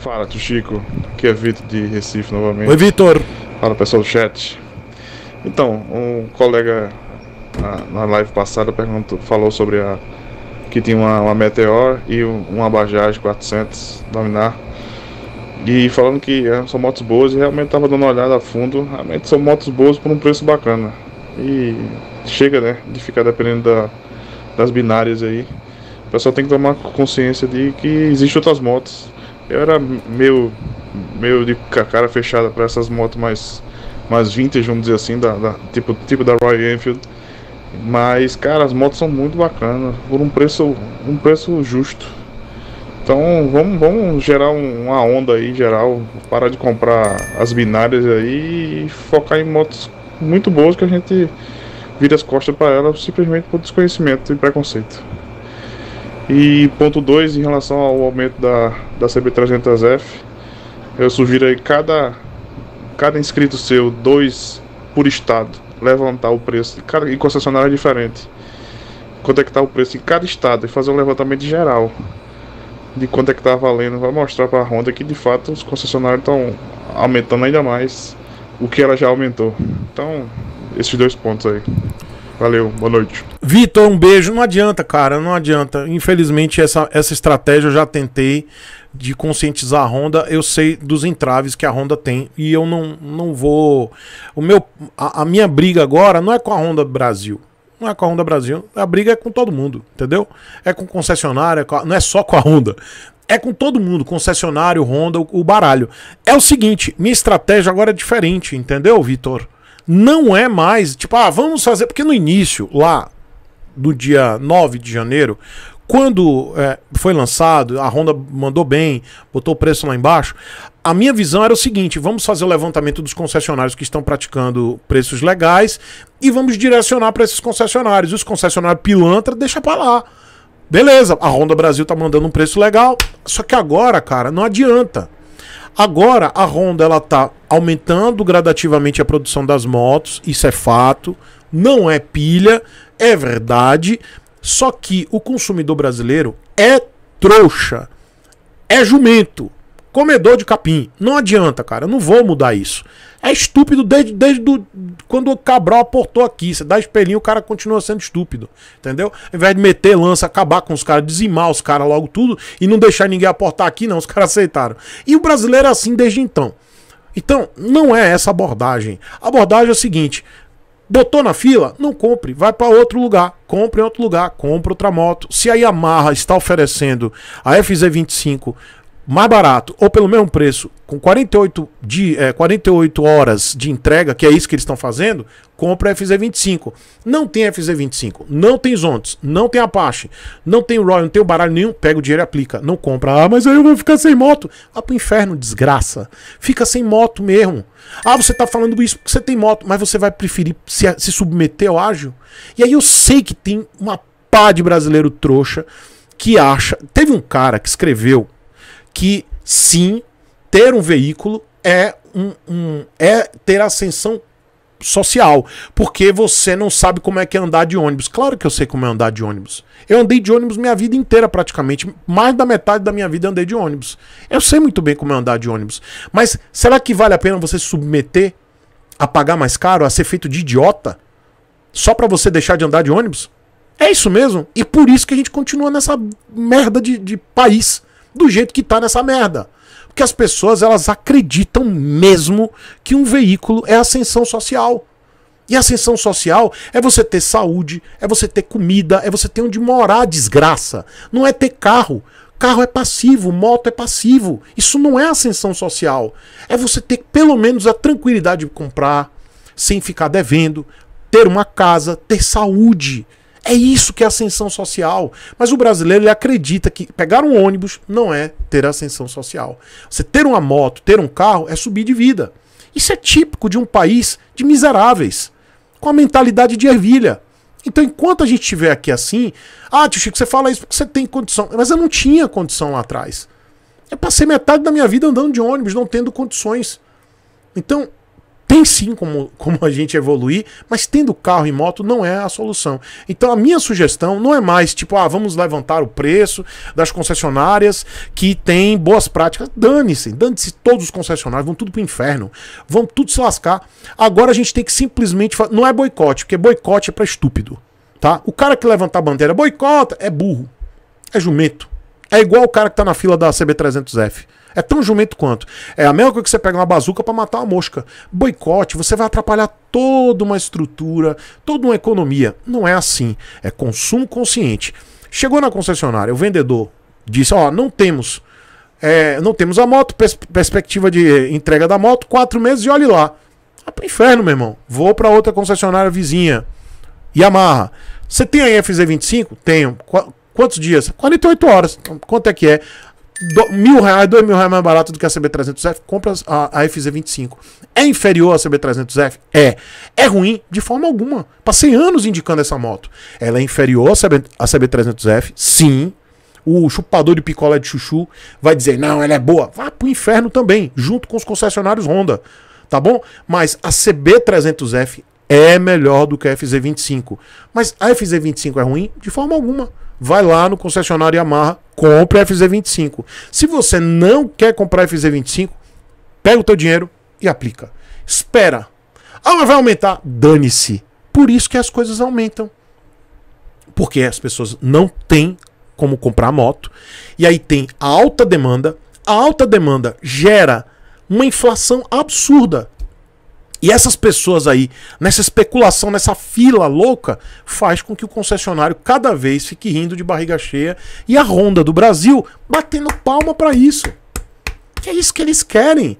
Fala, tio Chico. Aqui é Vitor de Recife novamente. Oi, Vitor. Fala, pessoal do chat. Então, um colega ah, na, live passada perguntou, falou sobre a que tinha uma, uma Meteor e uma Bajaj 400 Dominar. E falando que é, são motos boas e realmente estava dando uma olhada a fundo. Realmente são motos boas por um preço bacana. E chega, né, de ficar dependendo da, das binárias aí. O pessoal tem que tomar consciência de que existem outras motos eu era meio, meio de cara fechada para essas motos mais, mais vintage, vamos dizer assim, da, da, tipo, tipo da Royal Enfield. Mas, cara, as motos são muito bacanas, por um preço, um preço justo. Então vamos, vamos gerar uma onda aí geral, parar de comprar as binárias aí e focar em motos muito boas que a gente vira as costas para elas simplesmente por desconhecimento e preconceito. E ponto 2, em relação ao aumento da, da CB300F, eu sugiro aí cada, cada inscrito seu, dois por estado, levantar o preço de cada, e concessionária é diferente. Quanto é que tá o preço em cada estado e fazer um levantamento geral de quanto é que tá valendo. Vai mostrar para a Honda que de fato os concessionários estão aumentando ainda mais o que ela já aumentou. Então, esses dois pontos aí. Valeu, boa noite. Vitor, um beijo. Não adianta, cara, não adianta. Infelizmente, essa, essa estratégia eu já tentei de conscientizar a Honda. Eu sei dos entraves que a Honda tem e eu não, não vou. O meu, a, a minha briga agora não é com a Honda Brasil não é com a Honda Brasil. A briga é com todo mundo, entendeu? É com concessionária, é não é só com a Honda. É com todo mundo, concessionário, Honda, o baralho. É o seguinte, minha estratégia agora é diferente, entendeu, Vitor? Não é mais, tipo, ah, vamos fazer. Porque no início, lá, no dia 9 de janeiro, quando é, foi lançado, a Honda mandou bem, botou o preço lá embaixo. A minha visão era o seguinte: vamos fazer o levantamento dos concessionários que estão praticando preços legais e vamos direcionar para esses concessionários. Os concessionários pilantra, deixa para lá. Beleza, a Honda Brasil tá mandando um preço legal. Só que agora, cara, não adianta. Agora a Honda ela tá aumentando gradativamente a produção das motos, isso é fato, não é pilha, é verdade, só que o consumidor brasileiro é trouxa, é jumento comedor de capim. Não adianta, cara. Eu não vou mudar isso. É estúpido desde, desde do, quando o Cabral aportou aqui. Você dá espelhinho, o cara continua sendo estúpido. Entendeu? Ao invés de meter lança, acabar com os caras, dizimar os caras logo tudo e não deixar ninguém aportar aqui, não. Os caras aceitaram. E o brasileiro é assim desde então. Então, não é essa abordagem. A abordagem é a seguinte: Botou na fila? Não compre, vai para outro lugar, compre em outro lugar, compre outra moto. Se a Yamaha está oferecendo a FZ25 mais barato ou pelo mesmo preço, com 48, de, é, 48 horas de entrega, que é isso que eles estão fazendo, compra FZ25. Não tem FZ25, não tem Zontes, não tem Apache, não tem Royal, não tem o baralho nenhum, pega o dinheiro e aplica. Não compra. Ah, mas aí eu vou ficar sem moto. Ah, pro inferno, desgraça. Fica sem moto mesmo. Ah, você tá falando isso porque você tem moto, mas você vai preferir se, se submeter ao ágil? E aí eu sei que tem uma pá de brasileiro trouxa que acha. Teve um cara que escreveu que sim, ter um veículo é, um, um é ter ascensão social, porque você não sabe como é que é andar de ônibus. Claro que eu sei como é andar de ônibus. Eu andei de ônibus minha vida inteira praticamente, mais da metade da minha vida andei de ônibus. Eu sei muito bem como é andar de ônibus, mas será que vale a pena você se submeter a pagar mais caro, a ser feito de idiota só para você deixar de andar de ônibus? É isso mesmo? E por isso que a gente continua nessa merda de, de país do jeito que tá nessa merda. Porque as pessoas elas acreditam mesmo que um veículo é ascensão social. E ascensão social é você ter saúde, é você ter comida, é você ter onde morar, desgraça. Não é ter carro. Carro é passivo, moto é passivo. Isso não é ascensão social. É você ter pelo menos a tranquilidade de comprar, sem ficar devendo, ter uma casa, ter saúde. É isso que é ascensão social. Mas o brasileiro ele acredita que pegar um ônibus não é ter ascensão social. Você ter uma moto, ter um carro é subir de vida. Isso é típico de um país de miseráveis, com a mentalidade de ervilha. Então, enquanto a gente estiver aqui assim, ah, tio Chico, você fala isso porque você tem condição. Mas eu não tinha condição lá atrás. Eu passei metade da minha vida andando de ônibus, não tendo condições. Então, tem sim como, como a gente evoluir, mas tendo carro e moto não é a solução. Então a minha sugestão não é mais tipo, ah, vamos levantar o preço das concessionárias que tem boas práticas. Dane-se, dane-se todos os concessionários, vão tudo pro inferno, vão tudo se lascar. Agora a gente tem que simplesmente. Não é boicote, porque boicote é para estúpido. Tá? O cara que levantar a bandeira boicota é burro, é jumento. É igual o cara que tá na fila da CB300F. É tão jumento quanto. É a mesma coisa que você pega uma bazuca para matar uma mosca. Boicote, você vai atrapalhar toda uma estrutura, toda uma economia. Não é assim. É consumo consciente. Chegou na concessionária, o vendedor disse: Ó, não temos. É, não temos a moto, pers perspectiva de entrega da moto, quatro meses e olhe lá. Ah, pro inferno, meu irmão. Vou para outra concessionária vizinha. Yamaha. Você tem a FZ25? Tenho. Qu quantos dias? 48 horas. Quanto é que é? do, mil reais, dois mil reais mais barato do que a CB300F, compra a, a FZ25. É inferior à CB300F? É. É ruim? De forma alguma. Passei anos indicando essa moto. Ela é inferior à, CB, 300 f Sim. O chupador de picolé de chuchu vai dizer, não, ela é boa. Vá pro inferno também, junto com os concessionários Honda. Tá bom? Mas a CB300F é melhor do que a FZ25. Mas a FZ25 é ruim? De forma alguma. Vai lá no concessionário Yamaha, compre FZ25. Se você não quer comprar FZ25, pega o teu dinheiro e aplica. Espera. Ah, mas vai aumentar. Dane-se. Por isso que as coisas aumentam. Porque as pessoas não têm como comprar moto. E aí tem a alta demanda. A alta demanda gera uma inflação absurda. E essas pessoas aí, nessa especulação, nessa fila louca, faz com que o concessionário cada vez fique rindo de barriga cheia e a Honda do Brasil batendo palma para isso. Que é isso que eles querem.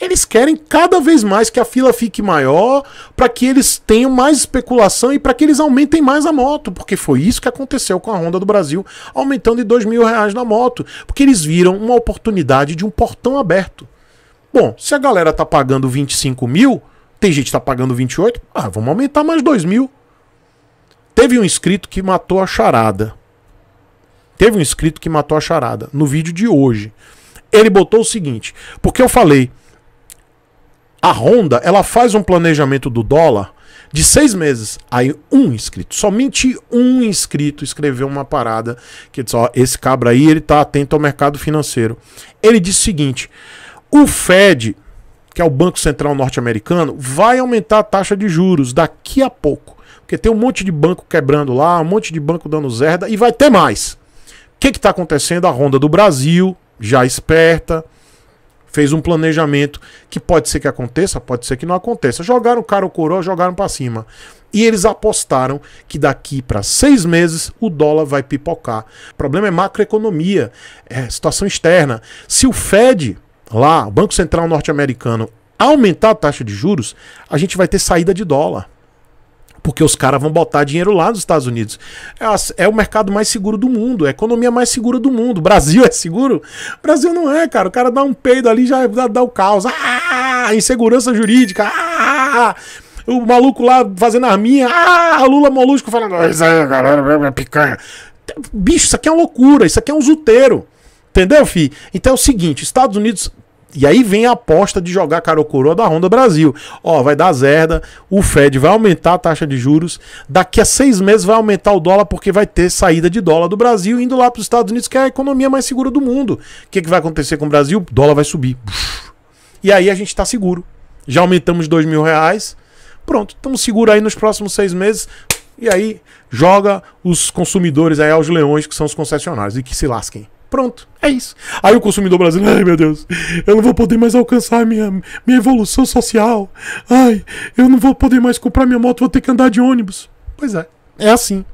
Eles querem cada vez mais que a fila fique maior, para que eles tenham mais especulação e para que eles aumentem mais a moto, porque foi isso que aconteceu com a Honda do Brasil, aumentando de dois mil reais na moto, porque eles viram uma oportunidade de um portão aberto. Bom, se a galera tá pagando 25 mil, tem gente que tá pagando 28. Ah, vamos aumentar mais 2 mil. Teve um inscrito que matou a charada. Teve um inscrito que matou a charada no vídeo de hoje. Ele botou o seguinte, porque eu falei, a Honda ela faz um planejamento do dólar de seis meses. Aí um inscrito, somente um inscrito escreveu uma parada que disse: ó, esse cabra aí ele tá atento ao mercado financeiro. Ele disse o seguinte: o Fed que é o Banco Central norte-americano, vai aumentar a taxa de juros daqui a pouco. Porque tem um monte de banco quebrando lá, um monte de banco dando zerda e vai ter mais. O que está acontecendo? A Ronda do Brasil, já esperta, fez um planejamento que pode ser que aconteça, pode ser que não aconteça. Jogaram o cara o coroa, jogaram para cima. E eles apostaram que daqui para seis meses o dólar vai pipocar. O problema é macroeconomia, é situação externa. Se o Fed lá, o Banco Central norte-americano aumentar a taxa de juros, a gente vai ter saída de dólar. Porque os caras vão botar dinheiro lá nos Estados Unidos. É, é, o mercado mais seguro do mundo, é a economia mais segura do mundo. O Brasil é seguro? O Brasil não é, cara. O cara dá um peido ali já dá, dá o caos. Ah, insegurança jurídica. Ah, o maluco lá fazendo arminha. Ah, Lula Molusco falando. Isso aí, galera, é picanha. Bicho, isso aqui é uma loucura. Isso aqui é um zuteiro. Entendeu, fi? Então é o seguinte, Estados Unidos e aí vem a aposta de jogar caro coroa da Honda Brasil. Ó, vai dar zerda, o Fed vai aumentar a taxa de juros, daqui a seis meses vai aumentar o dólar porque vai ter saída de dólar do Brasil indo lá para os Estados Unidos, que é a economia mais segura do mundo. O que, que vai acontecer com o Brasil? O dólar vai subir. E aí a gente está seguro. Já aumentamos dois mil reais. Pronto, estamos seguros aí nos próximos seis meses. E aí joga os consumidores aí aos leões, que são os concessionários, e que se lasquem. Pronto, é isso. Aí o consumidor brasileiro, ai meu Deus, eu não vou poder mais alcançar minha, minha evolução social. Ai, eu não vou poder mais comprar minha moto, vou ter que andar de ônibus. Pois é, é assim.